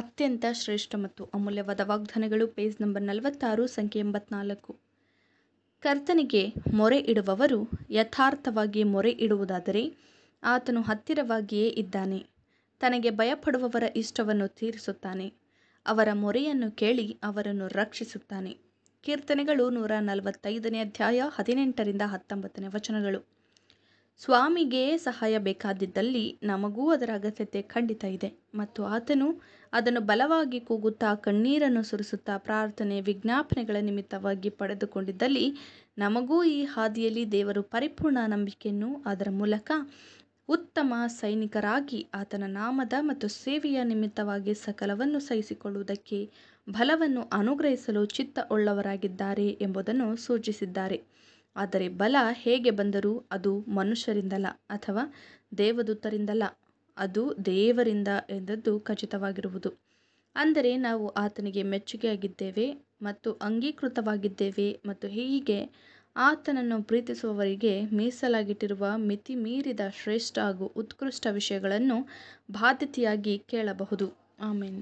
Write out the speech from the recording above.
ಅತ್ಯಂತ ಶ್ರೇಷ್ಠ ಮತ್ತು ಅಮೂಲ್ಯವಾದ ವಾಗ್ದಾನಗಳು ಪೇಜ್ ನಂಬರ್ ನಲವತ್ತಾರು ಸಂಖ್ಯೆ ಎಂಬತ್ನಾಲ್ಕು ಕರ್ತನಿಗೆ ಮೊರೆ ಇಡುವವರು ಯಥಾರ್ಥವಾಗಿ ಮೊರೆ ಇಡುವುದಾದರೆ ಆತನು ಹತ್ತಿರವಾಗಿಯೇ ಇದ್ದಾನೆ ತನಗೆ ಭಯಪಡುವವರ ಇಷ್ಟವನ್ನು ತೀರಿಸುತ್ತಾನೆ ಅವರ ಮೊರೆಯನ್ನು ಕೇಳಿ ಅವರನ್ನು ರಕ್ಷಿಸುತ್ತಾನೆ ಕೀರ್ತನೆಗಳು ನೂರ ನಲವತ್ತೈದನೇ ಅಧ್ಯಾಯ ಹದಿನೆಂಟರಿಂದ ಹತ್ತೊಂಬತ್ತನೇ ವಚನಗಳು ಸ್ವಾಮಿಗೆ ಸಹಾಯ ಬೇಕಾದಿದ್ದಲ್ಲಿ ನಮಗೂ ಅದರ ಅಗತ್ಯತೆ ಖಂಡಿತ ಇದೆ ಮತ್ತು ಆತನು ಅದನ್ನು ಬಲವಾಗಿ ಕೂಗುತ್ತಾ ಕಣ್ಣೀರನ್ನು ಸುರಿಸುತ್ತಾ ಪ್ರಾರ್ಥನೆ ವಿಜ್ಞಾಪನೆಗಳ ನಿಮಿತ್ತವಾಗಿ ಪಡೆದುಕೊಂಡಿದ್ದಲ್ಲಿ ನಮಗೂ ಈ ಹಾದಿಯಲ್ಲಿ ದೇವರು ಪರಿಪೂರ್ಣ ನಂಬಿಕೆಯನ್ನು ಅದರ ಮೂಲಕ ಉತ್ತಮ ಸೈನಿಕರಾಗಿ ಆತನ ನಾಮದ ಮತ್ತು ಸೇವೆಯ ನಿಮಿತ್ತವಾಗಿ ಸಕಲವನ್ನು ಸಹಿಸಿಕೊಳ್ಳುವುದಕ್ಕೆ ಬಲವನ್ನು ಅನುಗ್ರಹಿಸಲು ಚಿತ್ತ ಉಳ್ಳವರಾಗಿದ್ದಾರೆ ಎಂಬುದನ್ನು ಸೂಚಿಸಿದ್ದಾರೆ ಆದರೆ ಬಲ ಹೇಗೆ ಬಂದರೂ ಅದು ಮನುಷ್ಯರಿಂದಲ್ಲ ಅಥವಾ ದೇವದೂತರಿಂದಲ್ಲ ಅದು ದೇವರಿಂದ ಎಂದದ್ದು ಖಚಿತವಾಗಿರುವುದು ಅಂದರೆ ನಾವು ಆತನಿಗೆ ಮೆಚ್ಚುಗೆಯಾಗಿದ್ದೇವೆ ಮತ್ತು ಅಂಗೀಕೃತವಾಗಿದ್ದೇವೆ ಮತ್ತು ಹೀಗೆ ಆತನನ್ನು ಪ್ರೀತಿಸುವವರಿಗೆ ಮೀಸಲಾಗಿಟ್ಟಿರುವ ಮಿತಿ ಮೀರಿದ ಶ್ರೇಷ್ಠ ಹಾಗೂ ಉತ್ಕೃಷ್ಟ ವಿಷಯಗಳನ್ನು ಬಾಧ್ಯತೆಯಾಗಿ ಕೇಳಬಹುದು ಆಮೇನ್